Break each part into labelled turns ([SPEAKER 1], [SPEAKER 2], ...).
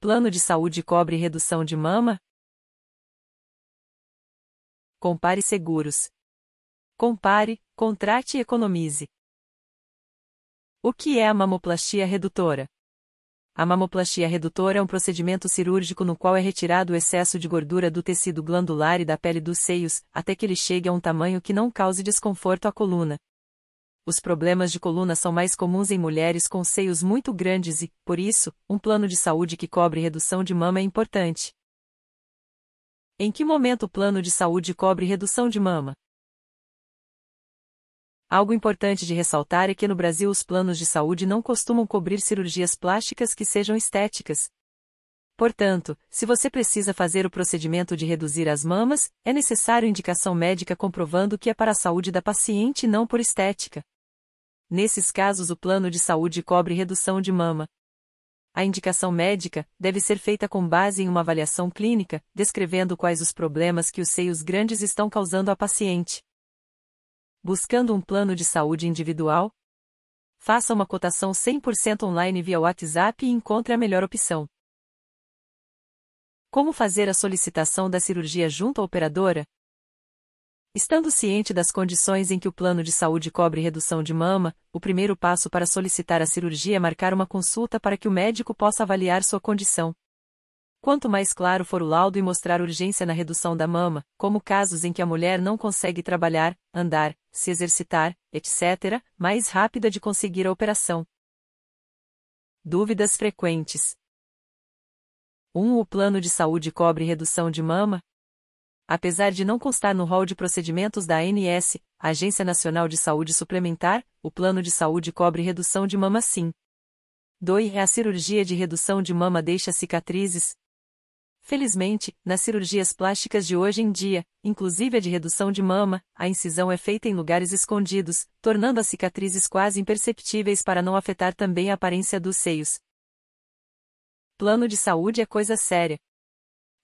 [SPEAKER 1] Plano de saúde cobre redução de mama? Compare seguros. Compare, contrate e economize. O que é a mamoplastia redutora? A mamoplastia redutora é um procedimento cirúrgico no qual é retirado o excesso de gordura do tecido glandular e da pele dos seios, até que ele chegue a um tamanho que não cause desconforto à coluna, os problemas de coluna são mais comuns em mulheres com seios muito grandes e, por isso, um plano de saúde que cobre redução de mama é importante. Em que momento o plano de saúde cobre redução de mama? Algo importante de ressaltar é que no Brasil os planos de saúde não costumam cobrir cirurgias plásticas que sejam estéticas. Portanto, se você precisa fazer o procedimento de reduzir as mamas, é necessário indicação médica comprovando que é para a saúde da paciente e não por estética. Nesses casos, o plano de saúde cobre redução de mama. A indicação médica deve ser feita com base em uma avaliação clínica, descrevendo quais os problemas que os seios grandes estão causando à paciente. Buscando um plano de saúde individual? Faça uma cotação 100% online via WhatsApp e encontre a melhor opção. Como fazer a solicitação da cirurgia junto à operadora? Estando ciente das condições em que o plano de saúde cobre redução de mama, o primeiro passo para solicitar a cirurgia é marcar uma consulta para que o médico possa avaliar sua condição. Quanto mais claro for o laudo e mostrar urgência na redução da mama, como casos em que a mulher não consegue trabalhar, andar, se exercitar, etc., mais rápida de conseguir a operação. Dúvidas frequentes. 1. Um, o plano de saúde cobre redução de mama, apesar de não constar no rol de procedimentos da ANS, Agência Nacional de Saúde Suplementar, o plano de saúde cobre redução de mama sim. 2. A cirurgia de redução de mama deixa cicatrizes. Felizmente, nas cirurgias plásticas de hoje em dia, inclusive a de redução de mama, a incisão é feita em lugares escondidos, tornando as cicatrizes quase imperceptíveis para não afetar também a aparência dos seios. Plano de saúde é coisa séria.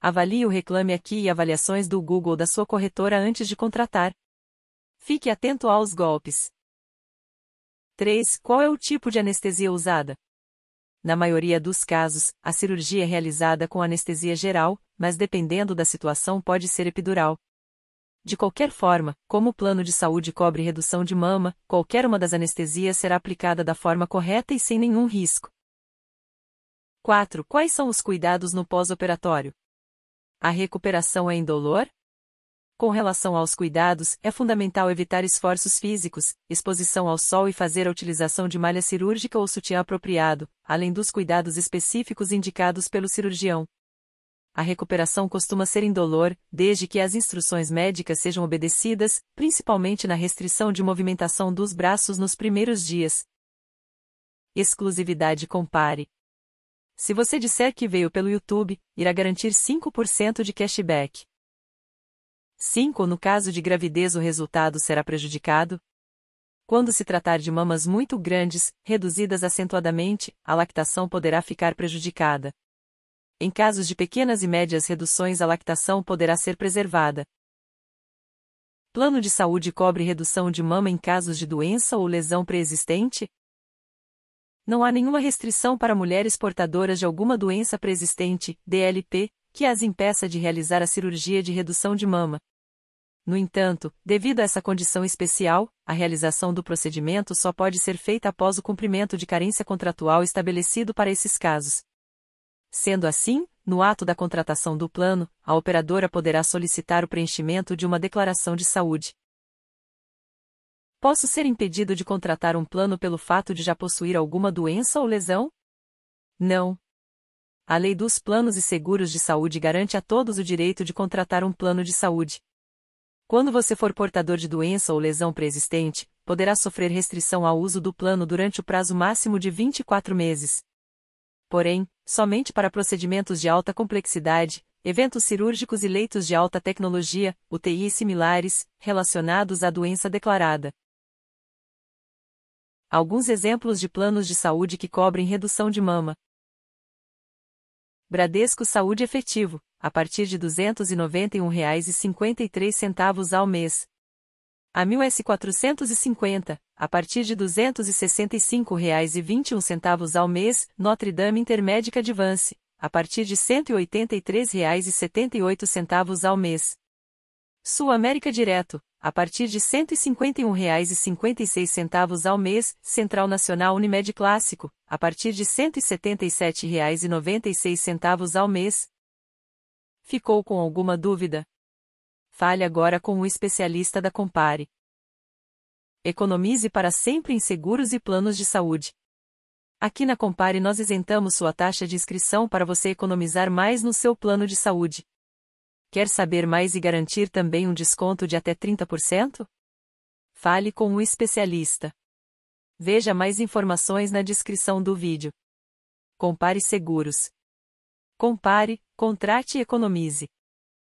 [SPEAKER 1] Avalie o Reclame Aqui e avaliações do Google da sua corretora antes de contratar. Fique atento aos golpes. 3. Qual é o tipo de anestesia usada? Na maioria dos casos, a cirurgia é realizada com anestesia geral, mas dependendo da situação pode ser epidural. De qualquer forma, como o plano de saúde cobre redução de mama, qualquer uma das anestesias será aplicada da forma correta e sem nenhum risco. 4. Quais são os cuidados no pós-operatório? a recuperação é indolor? Com relação aos cuidados, é fundamental evitar esforços físicos, exposição ao sol e fazer a utilização de malha cirúrgica ou sutiã apropriado, além dos cuidados específicos indicados pelo cirurgião. A recuperação costuma ser indolor, desde que as instruções médicas sejam obedecidas, principalmente na restrição de movimentação dos braços nos primeiros dias. Exclusividade compare. Se você disser que veio pelo YouTube, irá garantir 5% de cashback. 5. No caso de gravidez, o resultado será prejudicado? Quando se tratar de mamas muito grandes, reduzidas acentuadamente, a lactação poderá ficar prejudicada. Em casos de pequenas e médias reduções, a lactação poderá ser preservada. Plano de saúde cobre redução de mama em casos de doença ou lesão preexistente? Não há nenhuma restrição para mulheres portadoras de alguma doença preexistente, DLP, que as impeça de realizar a cirurgia de redução de mama. No entanto, devido a essa condição especial, a realização do procedimento só pode ser feita após o cumprimento de carência contratual estabelecido para esses casos. Sendo assim, no ato da contratação do plano, a operadora poderá solicitar o preenchimento de uma declaração de saúde. Posso ser impedido de contratar um plano pelo fato de já possuir alguma doença ou lesão? Não. A lei dos planos e seguros de saúde garante a todos o direito de contratar um plano de saúde. Quando você for portador de doença ou lesão preexistente, poderá sofrer restrição ao uso do plano durante o prazo máximo de 24 meses. Porém, somente para procedimentos de alta complexidade, eventos cirúrgicos e leitos de alta tecnologia, UTI e similares, relacionados à doença declarada. Alguns exemplos de planos de saúde que cobrem redução de mama. Bradesco Saúde Efetivo, a partir de R$ 291,53 ao mês. A s 450 a partir de R$ 265,21 ao mês, Notre Dame Intermédica Advance, a partir de R$ 183,78 ao mês. Sul América Direto, a partir de R$ 151,56 ao mês, Central Nacional Unimed Clássico, a partir de R$ 177,96 ao mês. Ficou com alguma dúvida? Fale agora com o especialista da Compare. Economize para sempre em seguros e planos de saúde. Aqui na Compare nós isentamos sua taxa de inscrição para você economizar mais no seu plano de saúde. Quer saber mais e garantir também um desconto de até 30%? Fale com um especialista. Veja mais informações na descrição do vídeo. Compare seguros. Compare, contrate e economize.